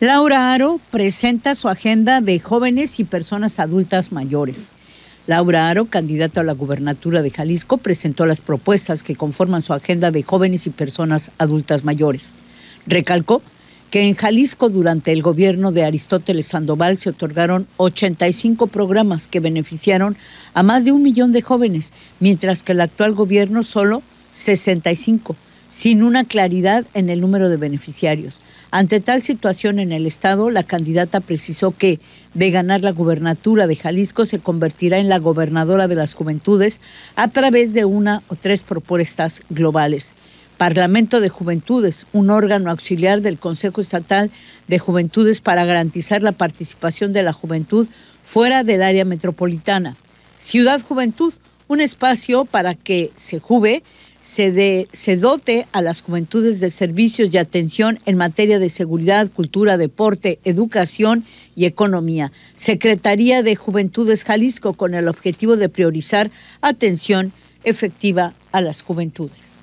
Laura Aro presenta su agenda de jóvenes y personas adultas mayores. Laura Aro, candidata a la gubernatura de Jalisco, presentó las propuestas que conforman su agenda de jóvenes y personas adultas mayores. Recalcó que en Jalisco durante el gobierno de Aristóteles Sandoval se otorgaron 85 programas que beneficiaron a más de un millón de jóvenes, mientras que el actual gobierno solo 65 sin una claridad en el número de beneficiarios. Ante tal situación en el Estado, la candidata precisó que, de ganar la gubernatura de Jalisco, se convertirá en la gobernadora de las juventudes a través de una o tres propuestas globales. Parlamento de Juventudes, un órgano auxiliar del Consejo Estatal de Juventudes para garantizar la participación de la juventud fuera del área metropolitana. Ciudad Juventud, un espacio para que se jube se, dote a las juventudes de servicios y atención en materia de seguridad, cultura, deporte, educación y economía. Secretaría de Juventudes Jalisco con el objetivo de priorizar atención efectiva a las juventudes.